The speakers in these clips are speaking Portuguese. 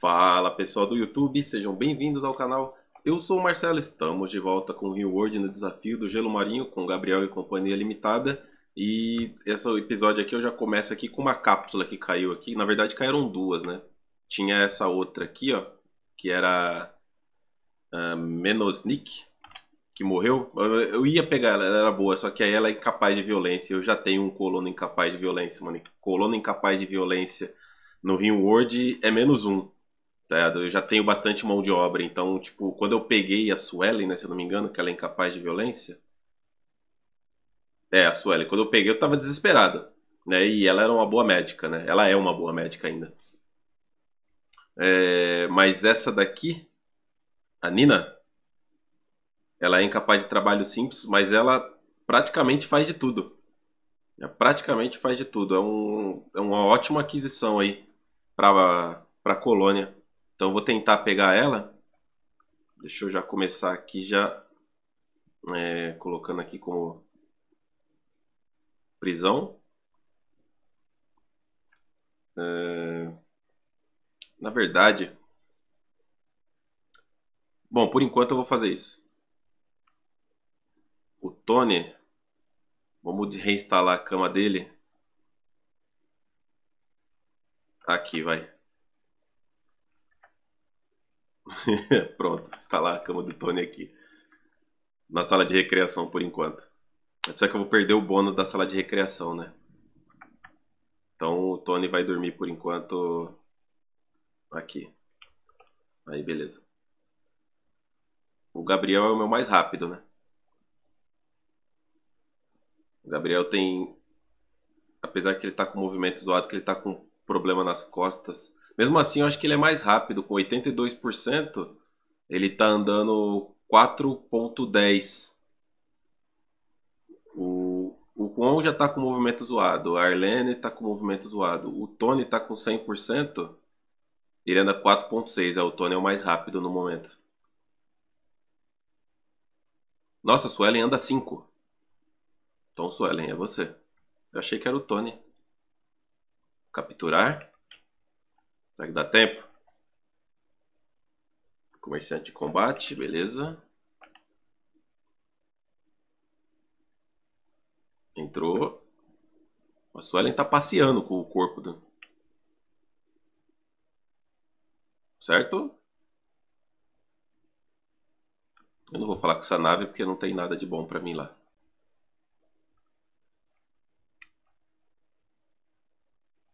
Fala pessoal do YouTube, sejam bem-vindos ao canal. Eu sou o Marcelo, estamos de volta com o Rio World no desafio do Gelo Marinho com Gabriel e Companhia Limitada. E esse episódio aqui eu já começo aqui com uma cápsula que caiu aqui. Na verdade caíram duas, né? Tinha essa outra aqui, ó, que era menos Nick, que morreu. Eu ia pegar ela, ela era boa, só que aí ela é incapaz de violência. Eu já tenho um colono incapaz de violência, mano. Colono incapaz de violência no Rio World é menos um. Tá? Eu já tenho bastante mão de obra, então, tipo, quando eu peguei a Suelen, né, se eu não me engano, que ela é incapaz de violência. É, a Suelen, quando eu peguei, eu tava desesperado, né? E ela era uma boa médica, né? Ela é uma boa médica ainda. É, mas essa daqui, a Nina, ela é incapaz de trabalho simples, mas ela praticamente faz de tudo. praticamente faz de tudo. É, um, é uma ótima aquisição aí para a colônia. Então vou tentar pegar ela. Deixa eu já começar aqui, já é, colocando aqui como prisão. É, na verdade. Bom, por enquanto eu vou fazer isso. O Tony. Vamos reinstalar a cama dele. Tá aqui, vai. Pronto, instalar a cama do Tony aqui. Na sala de recreação, por enquanto. É apesar que eu vou perder o bônus da sala de recreação, né? Então o Tony vai dormir por enquanto aqui. Aí, beleza. O Gabriel é o meu mais rápido, né? O Gabriel tem. Apesar que ele tá com movimento zoado, que ele tá com problema nas costas. Mesmo assim, eu acho que ele é mais rápido, com 82%, ele está andando 4.10. O, o Kwon já está com movimento zoado, a Arlene está com movimento zoado, o Tony está com 100%, ele anda 4.6, é, o Tony é o mais rápido no momento. Nossa, Suelen anda 5. Então, Suelen, é você. Eu achei que era o Tony. Capturar. Será que dá tempo? Comerciante de combate, beleza. Entrou. A Suelen tá passeando com o corpo do... Certo? Eu não vou falar com essa nave porque não tem nada de bom para mim lá.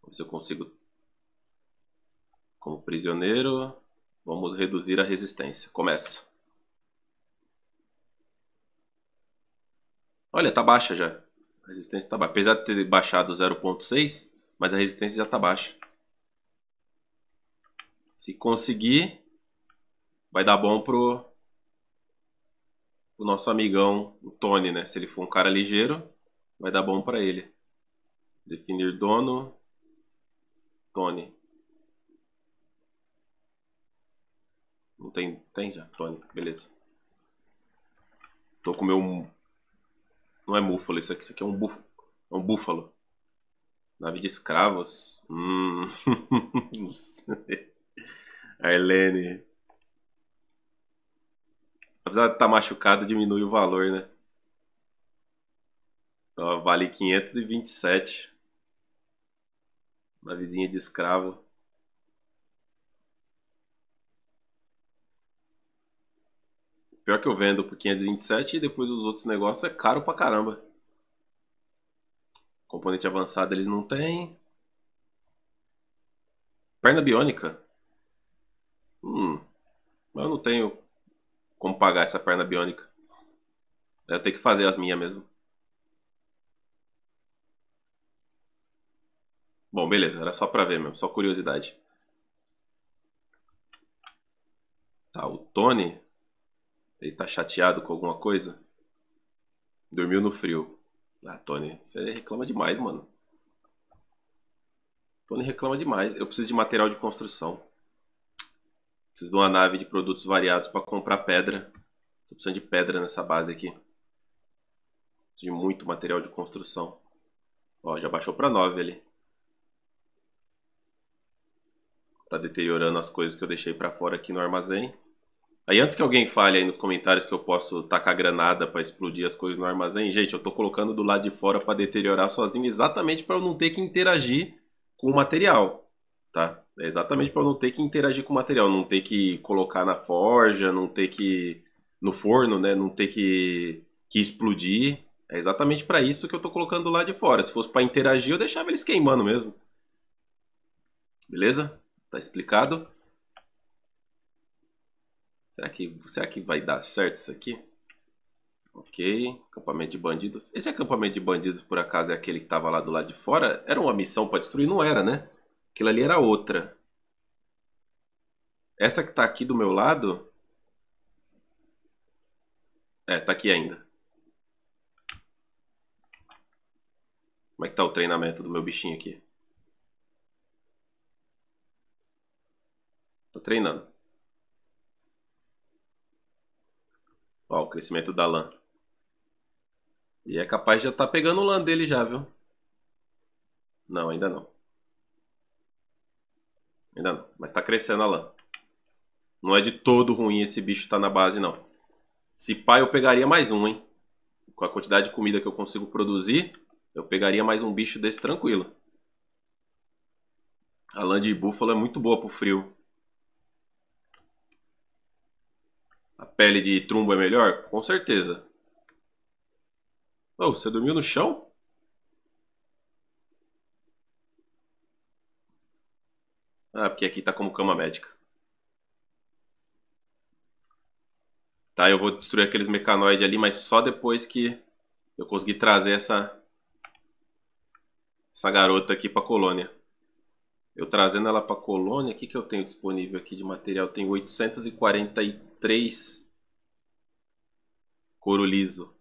Vamos ver se eu consigo como prisioneiro, vamos reduzir a resistência. Começa. Olha, tá baixa já. A resistência tá baixa. Apesar de ter baixado 0.6, mas a resistência já tá baixa. Se conseguir, vai dar bom pro, pro nosso amigão, o Tony, né? Se ele for um cara ligeiro, vai dar bom para ele. Definir dono, Tony. Não tem. Tem já, Tony. Beleza. Tô com meu. Não é búfalo isso aqui. Isso aqui é um búfalo. É um búfalo. Nave de escravos. Hum. Não sei. Arlene. Apesar de estar tá machucado, diminui o valor, né? vale 527. Navezinha de escravo. Pior que eu vendo por 527 e depois os outros negócios é caro pra caramba. Componente avançado eles não têm. Perna biônica? Hum. Mas eu não tenho como pagar essa perna biônica. Eu tenho que fazer as minhas mesmo. Bom, beleza. Era só pra ver mesmo. Só curiosidade. Tá, o Tony ele tá chateado com alguma coisa? Dormiu no frio. Ah, Tony, você reclama demais, mano. Tony reclama demais. Eu preciso de material de construção. Preciso de uma nave de produtos variados para comprar pedra. Tô precisando de pedra nessa base aqui. Preciso de muito material de construção. Ó, já baixou para 9 ali. Tá deteriorando as coisas que eu deixei para fora aqui no armazém. Aí antes que alguém fale aí nos comentários que eu posso tacar granada para explodir as coisas no armazém, gente, eu tô colocando do lado de fora para deteriorar sozinho exatamente para eu não ter que interagir com o material, tá? É exatamente para eu não ter que interagir com o material, não ter que colocar na forja, não ter que no forno, né, não ter que que explodir. É exatamente para isso que eu tô colocando do lado de fora. Se fosse para interagir, eu deixava eles queimando mesmo. Beleza? Tá explicado? Será que, será que vai dar certo isso aqui? Ok, acampamento de bandidos. Esse acampamento de bandidos, por acaso, é aquele que estava lá do lado de fora? Era uma missão para destruir? Não era, né? Aquilo ali era outra. Essa que está aqui do meu lado... É, está aqui ainda. Como é que está o treinamento do meu bichinho aqui? Tô treinando. Ó, o crescimento da lã. E é capaz de já estar tá pegando o lã dele já, viu? Não, ainda não. Ainda não, mas está crescendo a lã. Não é de todo ruim esse bicho estar tá na base, não. Se pai, eu pegaria mais um, hein? Com a quantidade de comida que eu consigo produzir, eu pegaria mais um bicho desse tranquilo. A lã de búfalo é muito boa pro frio. pele de trumbo é melhor? Com certeza. Oh, você dormiu no chão? Ah, porque aqui tá como cama médica. Tá, eu vou destruir aqueles mecanoides ali, mas só depois que eu conseguir trazer essa essa garota aqui pra colônia. Eu trazendo ela pra colônia, o que, que eu tenho disponível aqui de material? Tenho 843 3. Couro liso.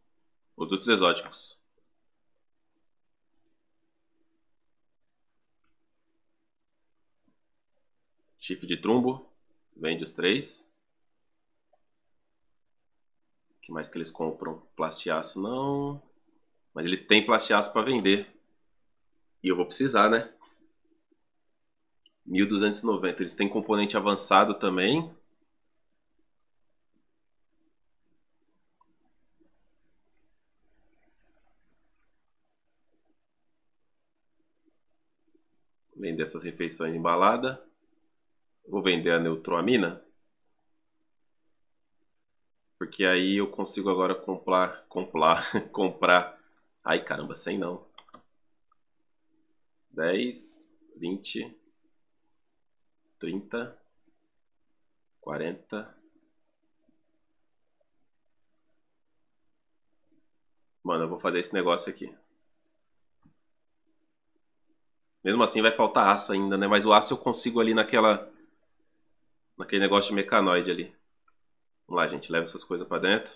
Produtos exóticos. Chifre de trumbo. Vende os três. O que mais que eles compram? Plastiaço não. Mas eles têm plastiaço para vender. E eu vou precisar, né? 1290. Eles têm componente avançado também. dessas refeições embalada. Vou vender a neutroamina. Porque aí eu consigo agora comprar, comprar, comprar. Ai caramba, sem não. 10, 20, 30, 40. Mano, eu vou fazer esse negócio aqui. Mesmo assim vai faltar aço ainda, né? Mas o aço eu consigo ali naquela... Naquele negócio de mecanoide ali. Vamos lá, gente. Leva essas coisas pra dentro.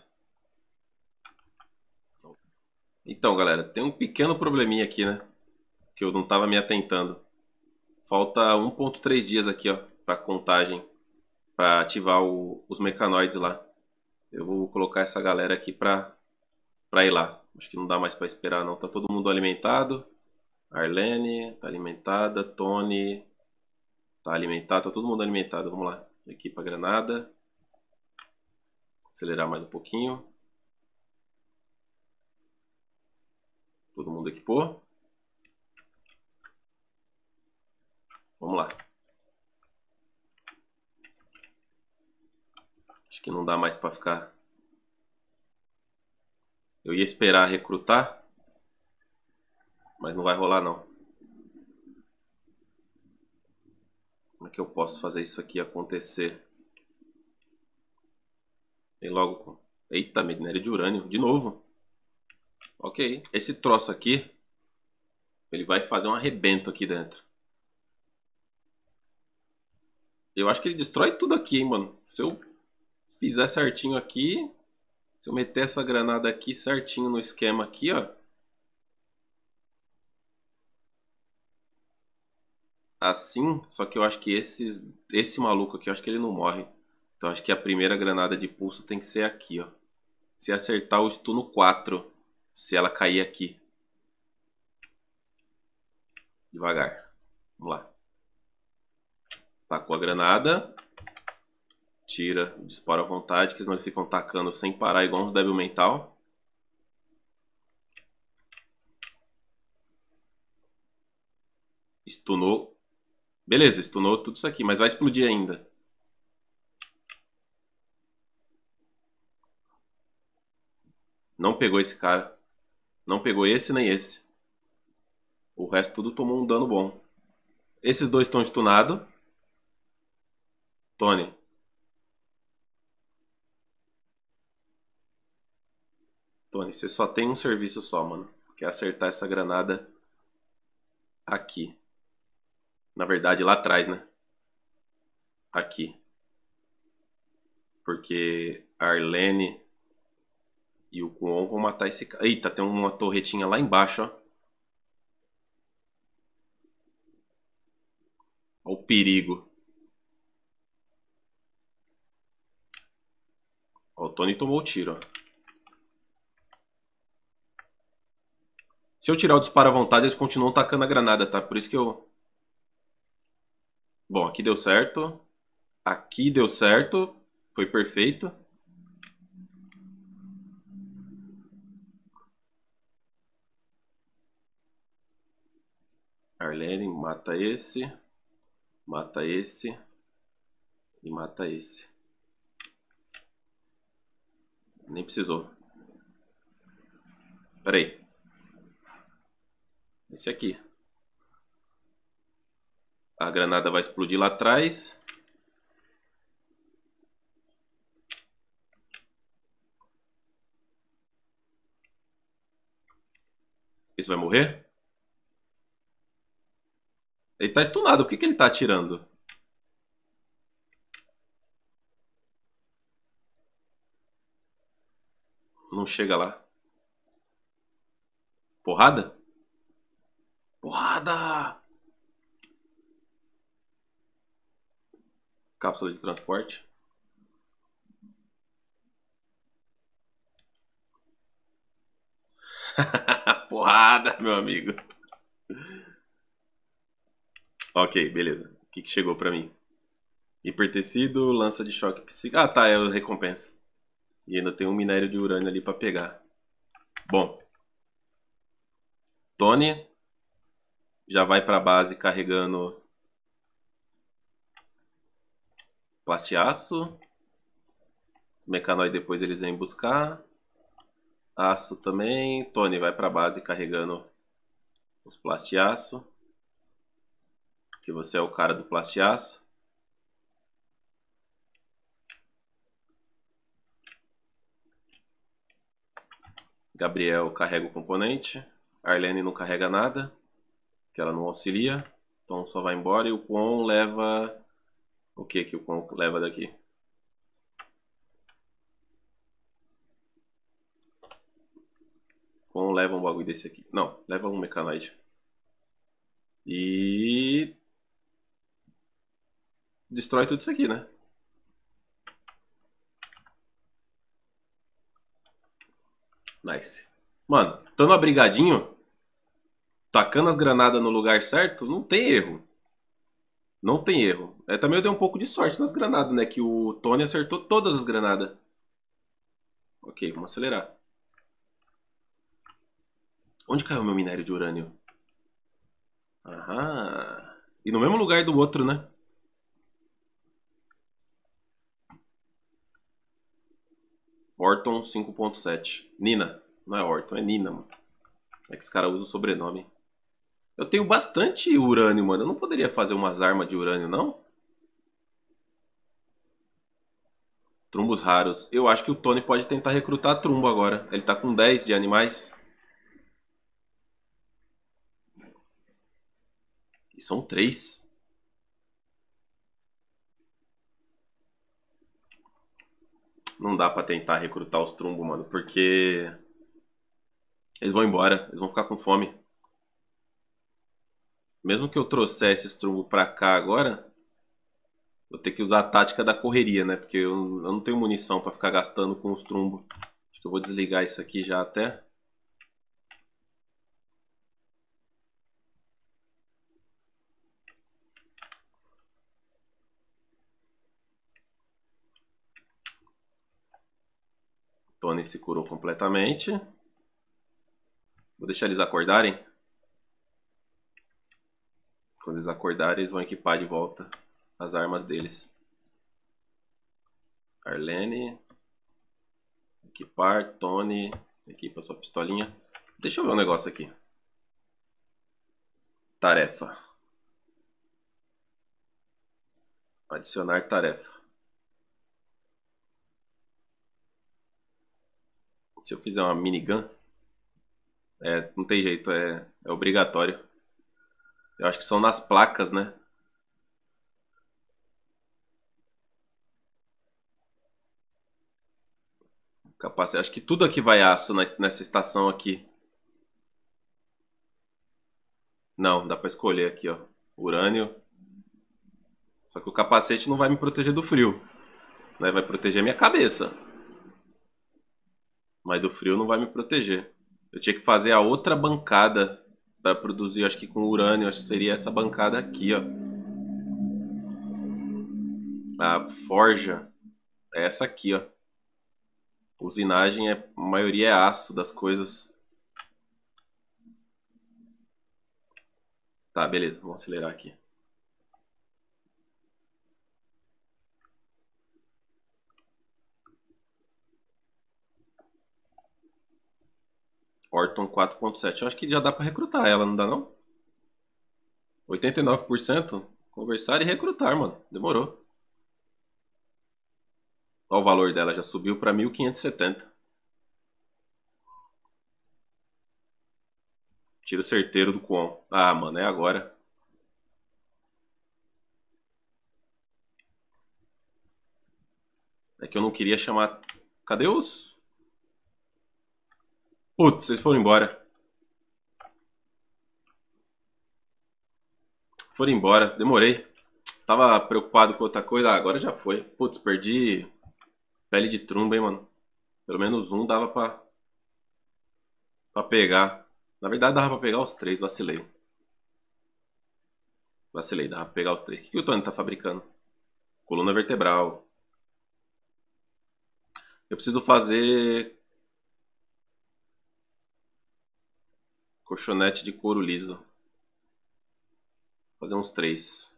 Então, galera, tem um pequeno probleminha aqui, né? Que eu não estava me atentando. Falta 1.3 dias aqui, ó, pra contagem. para ativar o, os mecanoides lá. Eu vou colocar essa galera aqui para pra ir lá. Acho que não dá mais para esperar, não. Tá todo mundo alimentado. Arlene, tá alimentada. Tony, tá alimentado, Tá todo mundo alimentado. Vamos lá. equipa Granada. Acelerar mais um pouquinho. Todo mundo equipou. Vamos lá. Acho que não dá mais para ficar. Eu ia esperar recrutar. Mas não vai rolar não. Como é que eu posso fazer isso aqui acontecer? Vem logo. Eita, minério de urânio. De novo. Ok. Esse troço aqui, ele vai fazer um arrebento aqui dentro. Eu acho que ele destrói tudo aqui, hein, mano. Se eu fizer certinho aqui, se eu meter essa granada aqui certinho no esquema aqui, ó. assim, só que eu acho que esses, esse maluco aqui, eu acho que ele não morre. Então acho que a primeira granada de pulso tem que ser aqui, ó. Se acertar, eu estuno 4. Se ela cair aqui. Devagar. Vamos lá. Tacou tá a granada. Tira, dispara à vontade, que senão eles ficam tacando sem parar, igual um débil mental. Estunou Beleza, stunou tudo isso aqui, mas vai explodir ainda. Não pegou esse cara. Não pegou esse nem esse. O resto tudo tomou um dano bom. Esses dois estão stunados. Tony. Tony, você só tem um serviço só, mano. Que é acertar essa granada aqui. Na verdade, lá atrás, né? Aqui. Porque a Arlene e o Kuon vão matar esse cara. Eita, tem uma torretinha lá embaixo, ó. Olha o perigo. Ó, o Tony tomou o tiro, ó. Se eu tirar o disparo à vontade, eles continuam tacando a granada, tá? Por isso que eu Bom, aqui deu certo. Aqui deu certo. Foi perfeito. Arlene, mata esse. Mata esse. E mata esse. Nem precisou. Peraí. Esse aqui. A granada vai explodir lá atrás. Esse vai morrer? Ele tá estunado. Por que, que ele tá atirando? Não chega lá. Porrada? Porrada! cápsula de transporte. Porrada, meu amigo. Ok, beleza. O que, que chegou pra mim? Hipertecido, lança de choque psíquico. Ah, tá, é a recompensa. E ainda tem um minério de urânio ali pra pegar. Bom. Tony já vai pra base carregando aço, Os mecanoides depois eles vêm buscar. Aço também. Tony vai pra base carregando os plastiaço. Que você é o cara do plastiaço. Gabriel carrega o componente. Arlene não carrega nada, que ela não auxilia. Então só vai embora e o Kwon leva o que que o pão leva daqui? Pão leva um bagulho desse aqui. Não, leva um mecanoide. E... Destrói tudo isso aqui, né? Nice. Mano, tando abrigadinho, tacando as granadas no lugar certo, não tem erro. Não tem erro. É, também eu dei um pouco de sorte nas granadas, né? Que o Tony acertou todas as granadas. Ok, vamos acelerar. Onde caiu meu minério de urânio? Aham. E no mesmo lugar do outro, né? Orton 5.7. Nina. Não é Orton, é Nina, mano. É que os caras usam o sobrenome. Eu tenho bastante urânio, mano. Eu não poderia fazer umas armas de urânio, não? Trumbos raros. Eu acho que o Tony pode tentar recrutar trumbo agora. Ele tá com 10 de animais. E são 3. Não dá pra tentar recrutar os trumbos, mano. Porque... Eles vão embora. Eles vão ficar com fome. Mesmo que eu trouxesse esse trombo pra cá agora, vou ter que usar a tática da correria, né? Porque eu, eu não tenho munição pra ficar gastando com os trombos. Acho que eu vou desligar isso aqui já até. Tony se curou completamente. Vou deixar eles acordarem. Quando eles acordarem, eles vão equipar de volta as armas deles. Arlene. Equipar. Tony. Equipa sua pistolinha. Deixa eu ver um negócio aqui. Tarefa. Adicionar tarefa. Se eu fizer uma minigun, é, não tem jeito, é, é obrigatório. Eu acho que são nas placas, né? Capacete. Acho que tudo aqui vai aço nessa estação aqui. Não, dá pra escolher aqui, ó. Urânio. Só que o capacete não vai me proteger do frio. Né? Vai proteger minha cabeça. Mas do frio não vai me proteger. Eu tinha que fazer a outra bancada para produzir, acho que com urânio, acho que seria essa bancada aqui, ó. A forja é essa aqui, ó. Usinagem, é, a maioria é aço das coisas. Tá, beleza, vamos acelerar aqui. Orton 4.7. Eu acho que já dá para recrutar ela, não dá não? 89%? Conversar e recrutar, mano. Demorou. Olha o valor dela, já subiu para 1570. Tiro certeiro do Kwon. Ah, mano, é agora. É que eu não queria chamar... Cadê os... Putz, eles foram embora. Foram embora, demorei. Tava preocupado com outra coisa, ah, agora já foi. Putz, perdi pele de trumba, hein, mano. Pelo menos um dava pra, pra pegar. Na verdade, dava pra pegar os três, vacilei. Vacilei, dava pra pegar os três. O que, que o Tony tá fabricando? Coluna vertebral. Eu preciso fazer Colchonete de couro liso. Fazer uns três.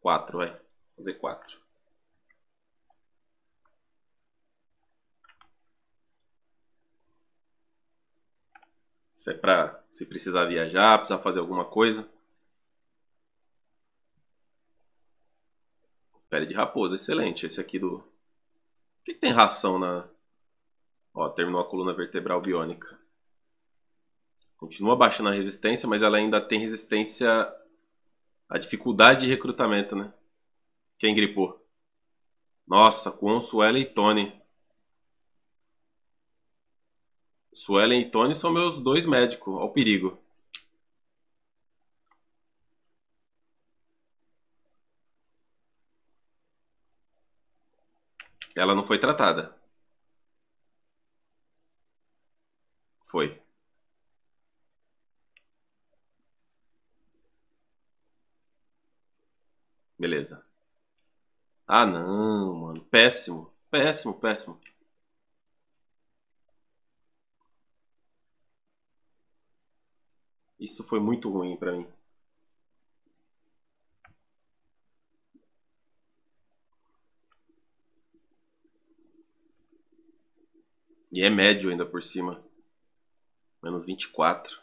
Quatro, vai. Fazer quatro. Isso é pra se precisar viajar, precisar fazer alguma coisa. Pele de raposa, excelente. Esse aqui do. O que, que tem ração na. Ó, terminou a coluna vertebral biônica continua baixando a resistência, mas ela ainda tem resistência à dificuldade de recrutamento, né? Quem gripou? Nossa, com Suelen e Tony. Suelen e Tony são meus dois médicos, ao perigo. Ela não foi tratada. Foi. Beleza. Ah, não, mano. Péssimo. Péssimo, péssimo. Isso foi muito ruim para mim. E é médio ainda por cima. Menos 24.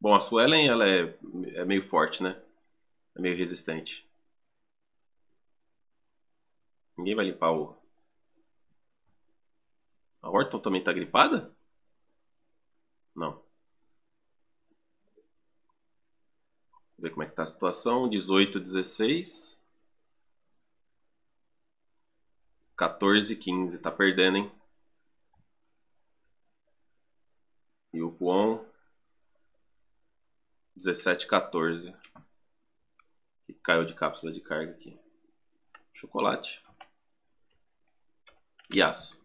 Bom, a Suelen ela é, é meio forte, né? meio resistente. Ninguém vai limpar o... A Horton também tá gripada? Não. Vamos ver como é que tá a situação. 18, 16. 14, 15. Tá perdendo, hein? E o Kwon... 17, 14. E caiu de cápsula de carga aqui. Chocolate. E aço.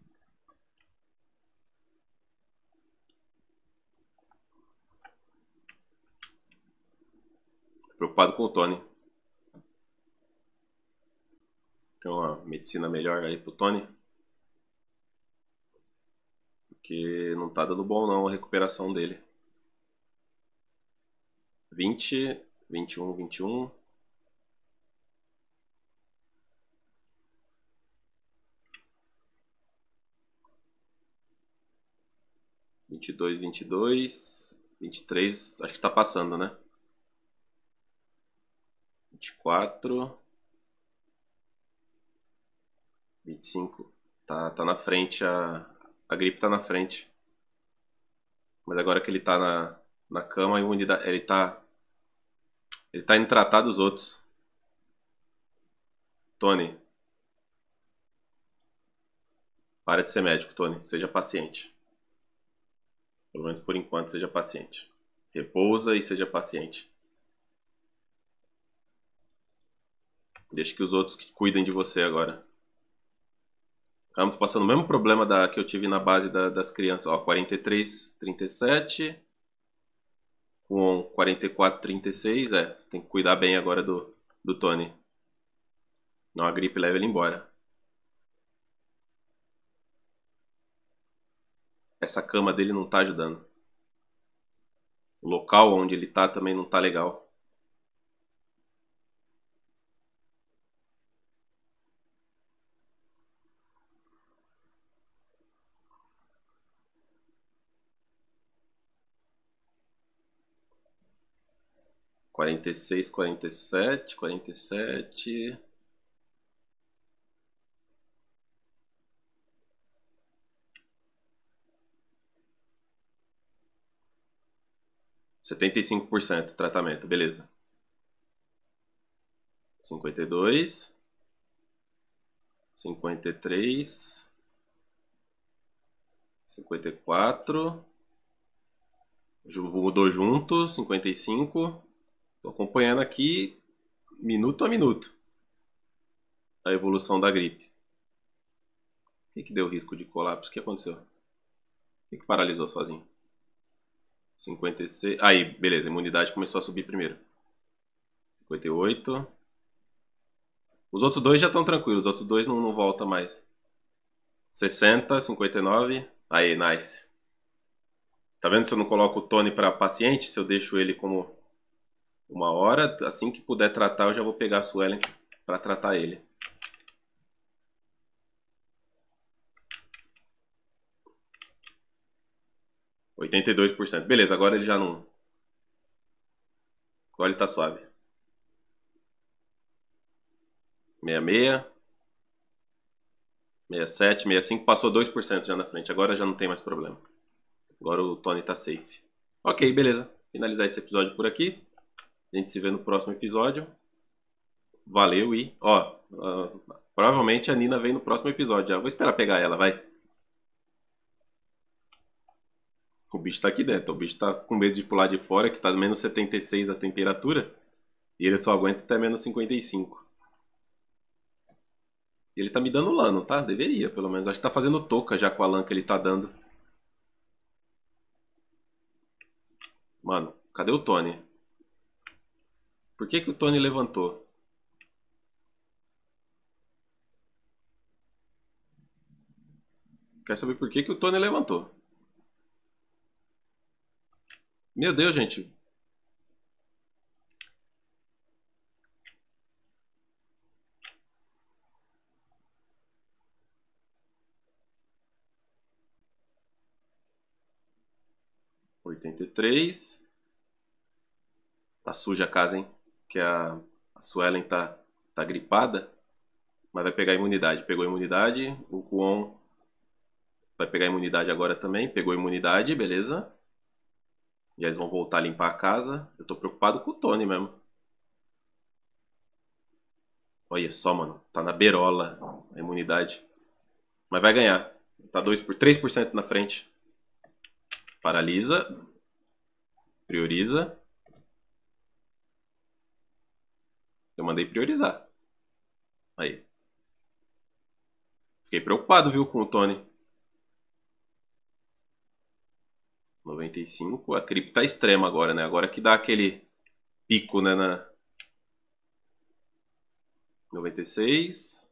preocupado com o Tony. Tem uma medicina melhor aí pro Tony. Porque não tá dando bom não a recuperação dele. 20, 21, 21. 22, 22, 23, acho que está passando, né? 24, 25, tá, tá na frente, a, a gripe tá na frente. Mas agora que ele tá na, na cama, ele tá, ele tá, tá indo tratar dos outros. Tony, para de ser médico, Tony, seja paciente. Pelo menos por enquanto, seja paciente. Repousa e seja paciente. Deixa que os outros cuidem de você agora. Caramba, tô passando o mesmo problema da, que eu tive na base da, das crianças. Ó, 43, 37. Com 44, 36. É, tem que cuidar bem agora do, do Tony. Não a gripe leva ele embora. Essa cama dele não tá ajudando. O local onde ele tá também não tá legal. quarenta e seis, e sete, quarenta e sete 75% tratamento, beleza. 52. 53. 54. Mudou junto, 55. Estou acompanhando aqui, minuto a minuto, a evolução da gripe. O que, que deu risco de colapso? O que aconteceu? O que, que paralisou sozinho? 56. Aí, beleza, a imunidade começou a subir primeiro. 58. Os outros dois já estão tranquilos, os outros dois não, não volta mais. 60, 59. Aí, nice. Tá vendo se eu não coloco o Tony para paciente, se eu deixo ele como uma hora, assim que puder tratar, eu já vou pegar a Suelen para tratar ele. 82%. Beleza, agora ele já não. Agora ele tá suave. 66. 67, 65, passou 2% já na frente. Agora já não tem mais problema. Agora o Tony tá safe. Ok, beleza. Finalizar esse episódio por aqui. A gente se vê no próximo episódio. Valeu e. Ó, uh, provavelmente a Nina vem no próximo episódio. Eu Vou esperar pegar ela, vai. O bicho tá aqui dentro. O bicho tá com medo de pular de fora, que tá menos 76 a temperatura. E ele só aguenta até menos 55. Ele tá me dando lano, tá? Deveria, pelo menos. Acho que tá fazendo touca já com a lã que ele tá dando. Mano, cadê o Tony? Por que que o Tony levantou? Quer saber por que que o Tony levantou? Meu Deus, gente. Oitenta e três. Tá suja a casa, hein? Que a, a Suelen tá, tá gripada. Mas vai pegar imunidade. Pegou imunidade. O Kuon vai pegar imunidade agora também. Pegou imunidade, beleza. E eles vão voltar a limpar a casa. Eu tô preocupado com o Tony mesmo. Olha só, mano. Tá na berola a imunidade. Mas vai ganhar. Tá 2 por 3% na frente. Paralisa. Prioriza. Eu mandei priorizar. Aí. Fiquei preocupado, viu, com o Tony. 95, a cripto tá extrema agora, né? Agora que dá aquele pico, né? Na... 96,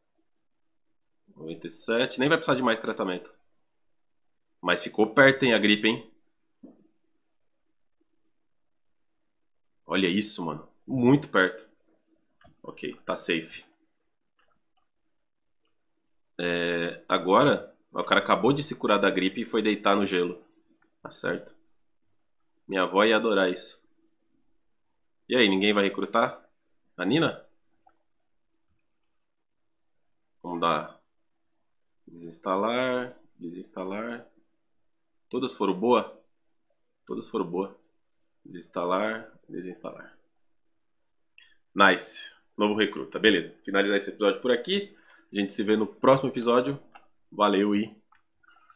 97, nem vai precisar de mais tratamento. Mas ficou perto, hein, a gripe, hein? Olha isso, mano. Muito perto. Ok, tá safe. É, agora, o cara acabou de se curar da gripe e foi deitar no gelo. Tá certo? Minha avó ia adorar isso. E aí, ninguém vai recrutar? A Nina? Vamos dar desinstalar, desinstalar. Todas foram boa? Todas foram boa. Desinstalar, desinstalar. Nice. Novo recruta. Beleza. Finalizar esse episódio por aqui. A gente se vê no próximo episódio. Valeu e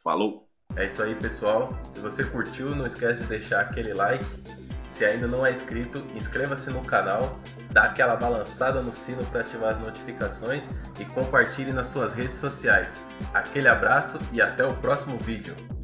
falou! É isso aí, pessoal. Se você curtiu, não esquece de deixar aquele like. Se ainda não é inscrito, inscreva-se no canal, dá aquela balançada no sino para ativar as notificações e compartilhe nas suas redes sociais. Aquele abraço e até o próximo vídeo.